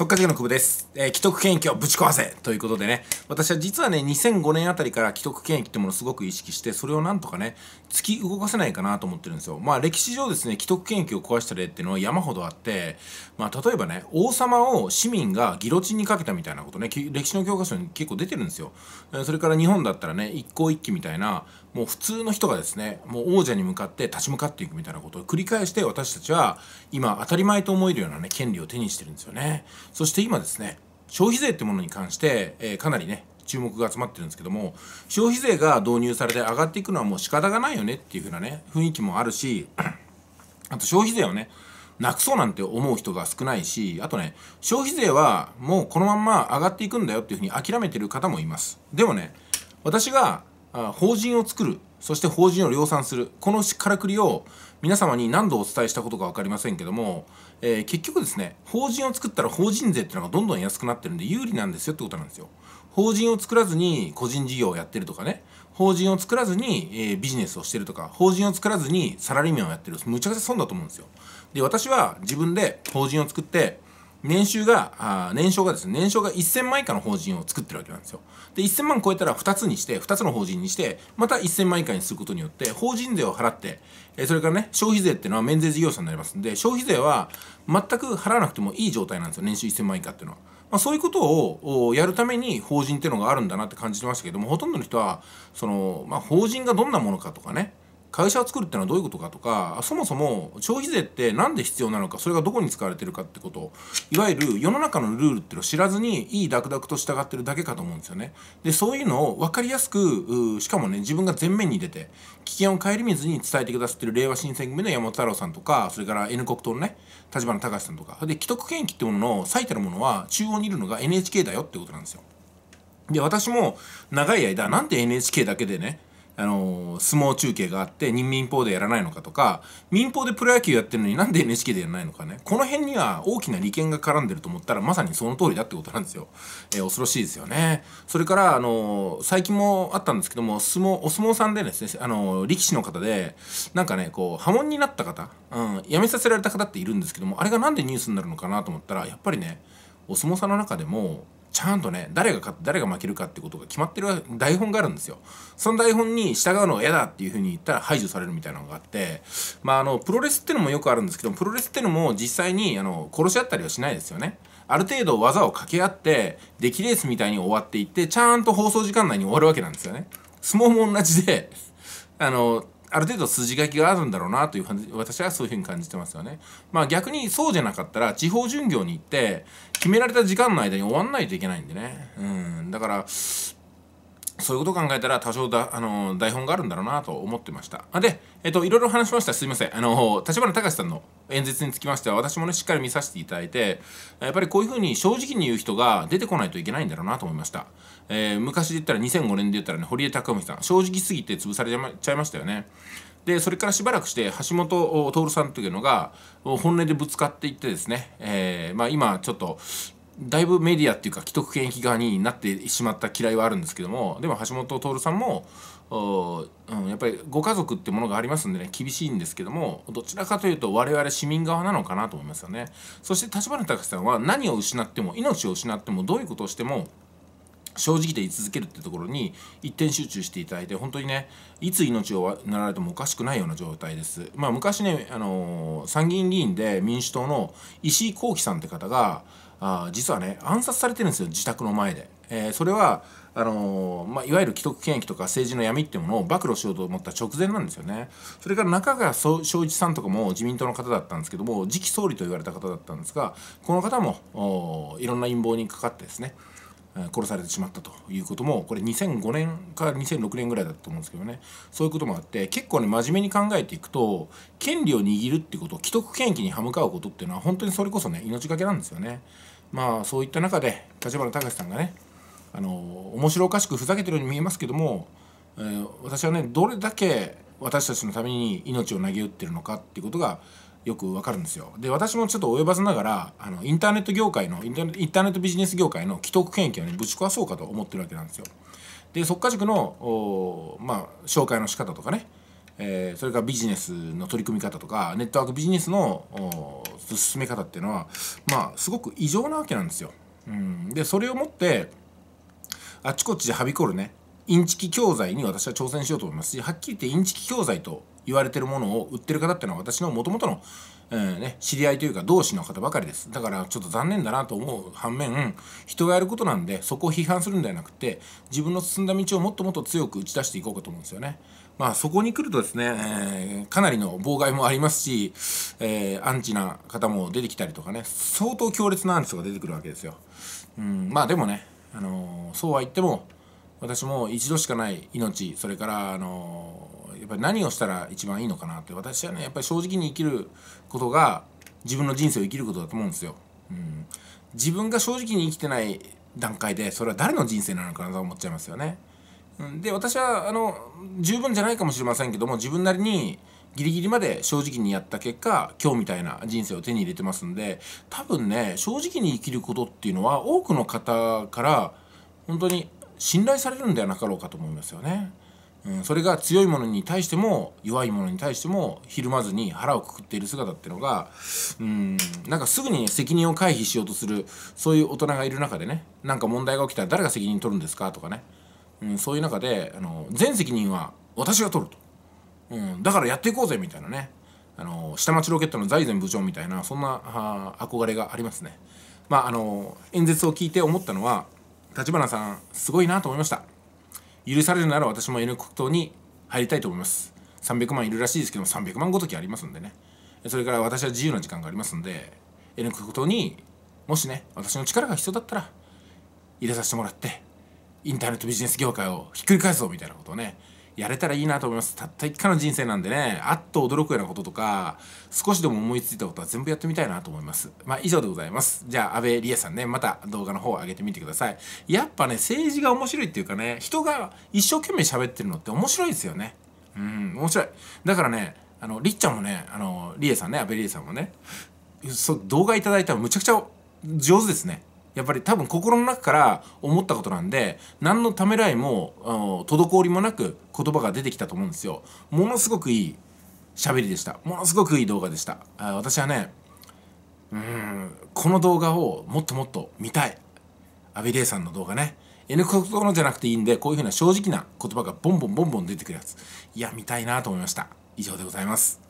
速稼ぎの久保です。えー、既得権益をぶち壊せということでね、私は実はね、2005年あたりから既得権益ってものをすごく意識して、それをなんとかね、突き動かせないかなと思ってるんですよ。まあ歴史上ですね、既得権益を壊した例っていうのは山ほどあって、まあ例えばね、王様を市民がギロチンにかけたみたいなことね、歴史の教科書に結構出てるんですよ。それから日本だったらね、一向一揆みたいな、もう普通の人がですね、もう王者に向かって立ち向かっていくみたいなことを繰り返して私たちは今当たり前と思えるようなね、権利を手にしてるんですよね。そして今ですね消費税ってものに関して、えー、かなりね注目が集まってるんですけども消費税が導入されて上がっていくのはもう仕方がないよねっていう風なね雰囲気もあるし あと消費税をねなくそうなんて思う人が少ないしあとね消費税はもうこのまんま上がっていくんだよっていうふうに諦めてる方もいますでもね私が法人を作るそして法人を量産するこのからくりを皆様に何度お伝えしたことか分かりませんけどもえー、結局ですね法人を作ったら法人税っていうのがどんどん安くなってるんで有利なんですよってことなんですよ法人を作らずに個人事業をやってるとかね法人を作らずに、えー、ビジネスをしてるとか法人を作らずにサラリーマンをやってるむちゃくちゃ損だと思うんですよで私は自分で法人を作って年収が、あ年商がですね、年商が1000万以下の法人を作ってるわけなんですよ。で、1000万超えたら2つにして、2つの法人にして、また1000万以下にすることによって、法人税を払って、えー、それからね、消費税っていうのは免税事業者になりますんで、消費税は全く払わなくてもいい状態なんですよ、年収1000万以下っていうのは。まあ、そういうことをやるために法人っていうのがあるんだなって感じてましたけども、ほとんどの人は、その、まあ、法人がどんなものかとかね、会社を作るってのはどういうことかとかそもそも消費税って何で必要なのかそれがどこに使われてるかってこといわゆる世の中のルールっていうのを知らずにいいダクダクと従ってるだけかと思うんですよね。でそういうのを分かりやすくしかもね自分が前面に出て危険を顧みずに伝えてくださってる令和新選組の山本太郎さんとかそれから N 国党のね立花隆さんとかで既得権益ってものの最たるものは中央にいるのが NHK だよってことなんですよ。で私も長い間なんで NHK だけでねあのー、相撲中継があって民放でやらないのかとか民放でプロ野球やってるのになんで NHK でやらないのかねこの辺には大きな利権が絡んでると思ったらまさにその通りだってことなんですよ、えー、恐ろしいですよねそれからあのー、最近もあったんですけども相撲お相撲さんでですねあの力士の方でなんかねこう波紋になった方、うん、辞めさせられた方っているんですけどもあれがなんでニュースになるのかなと思ったらやっぱりねお相撲さんの中でもちゃんとね誰が勝って誰が負けるかってことが決まってる台本があるんですよその台本に従うのは嫌だっていうふうに言ったら排除されるみたいなのがあってまああのプロレスってのもよくあるんですけどプロレスってのも実際にあの殺し合ったりはしないですよねある程度技を掛け合って出来レースみたいに終わっていってちゃんと放送時間内に終わるわけなんですよね相撲も同じであのある程度筋書きがあるんだろうなという感じ私はそういうふうに感じてますよね。まあ逆にそうじゃなかったら地方巡業に行って決められた時間の間に終わんないといけないんでね。うん、だからそういうことを考えたら多少だ、あのー、台本があるんだろうなと思ってました。で、えっ、と、いろいろ話しました。すいません。あのー、立花隆さんの演説につきましては、私もね、しっかり見させていただいて、やっぱりこういうふうに正直に言う人が出てこないといけないんだろうなと思いました。え昔で言ったら2005年で言ったらね、堀江貴文さん、正直すぎて潰されちゃいましたよね。でそれからしばらくして橋本徹さんというのが本音でぶつかっていってですね、えーまあ、今ちょっとだいぶメディアっていうか既得権益側になってしまった嫌いはあるんですけどもでも橋本徹さんも、うん、やっぱりご家族ってものがありますんでね厳しいんですけどもどちらかというと我々市民側なのかなと思いますよね。そして立花隆さんは何を失っても命を失ってもどういうことをしても正直で言い続けるってところに一点集中していただいて本当にねいつ命をなられてもおかしくないような状態です。まあ、昔ね、あのー、参議院議員で民主党の石井浩輝さんって方があ実はね暗殺されてるんですよ自宅の前で。えー、それはあのー、まあ、いわゆる既得権益とか政治の闇っていうものを暴露しようと思った直前なんですよね。それから中川昭一さんとかも自民党の方だったんですけども次期総理と言われた方だったんですがこの方もいろんな陰謀にかかってですね殺されてしまったということもこれ2005年から2006年ぐらいだったと思うんですけどねそういうこともあって結構ね真面目に考えていくと権利を握るってこと既得権益に歯向かうことっていうのは本当にそれこそね命がけなんですよね。まあそういった中で立花隆さんがねあの面白おかしくふざけてるように見えますけども、えー、私はねどれだけ私たちのために命を投げ打ってるのかっていうことがよくわかるんですよで私もちょっと及ばずながらあのインターネット業界のインターネットビジネス業界の既得権益をねぶち壊そうかと思ってるわけなんですよで即か。塾のまあ、紹介の仕方とかね、えー、それからビジネスの取り組み方とかネットワークビジネスの進め方っていうのはまあすごく異常なわけなんですよ、うん、でそれをもってあちこちではびこるねインチキ教材に私は挑戦しようと思いますしはっきり言ってインチキ教材と言われてるものを売ってる方っていうのは私のもともとの、えー、ね、知り合いというか同士の方ばかりですだからちょっと残念だなと思う反面人がやることなんでそこを批判するんではなくて自分の進んだ道をもっともっと強く打ち出していこうかと思うんですよね。まあ、そこに来るとですね、えー、かなりの妨害もありますし、えー、アンチな方も出てきたりとかね相当強烈なアンチが出てくるわけですよ。うん、まあでもね、あのそうは言っても私も一度しかない命それから、あのぱり何をしたら一番いいのかなって私はねやっぱり正直に生きることが自分の人生を生きることだと思うんですよ。うん、自分が正直に生きてない段階でそれは誰の人生なのかなと思っちゃいますよね。で私はあの十分じゃないかもしれませんけども自分なりにギリギリまで正直にやった結果今日みたいな人生を手に入れてますんで多分ね正直に生きることっていうのは多くの方から本当に信頼されるんではなかろうかと思いますよね。うん、それが強いものに対しても弱いものに対してもひるまずに腹をくくっている姿っていうのがうんなんかすぐに責任を回避しようとするそういう大人がいる中でねなんか問題が起きたら誰が責任取るんですかとかね、うん、そういう中であの全責任は私が取ると、うん、だからやっていこうぜみたいなねあの下町ロケットの財前部長みたいなそんな憧れがありますね。まあ、あの演説を聞いて思ったのは立花さんすごいなと思いました。許されるなら私も N 国党に入りたいと思います300万いるらしいですけど300万ごときありますんでねそれから私は自由な時間がありますんで N 国党にもしね私の力が必要だったら入れさせてもらってインターネットビジネス業界をひっくり返そうみたいなことをねやれたらいいなと思いますたった一回の人生なんでねあっと驚くようなこととか少しでも思いついたことは全部やってみたいなと思いますまあ以上でございますじゃあ安倍理恵さんねまた動画の方を上げてみてくださいやっぱね政治が面白いっていうかね人が一生懸命喋ってるのって面白いですよねうん面白いだからねあのりっちゃんもねあの理恵さんね安倍理恵さんもねそ動画いただいたらむちゃくちゃ上手ですねやっぱり多分心の中から思ったことなんで何のためらいも滞りもなく言葉が出てきたと思うんですよものすごくいい喋りでしたものすごくいい動画でしたあ私はねうんこの動画をもっともっと見たい阿部玲さんの動画ね N ことのじゃなくていいんでこういうふうな正直な言葉がボンボンボンボン出てくるやついや見たいなと思いました以上でございます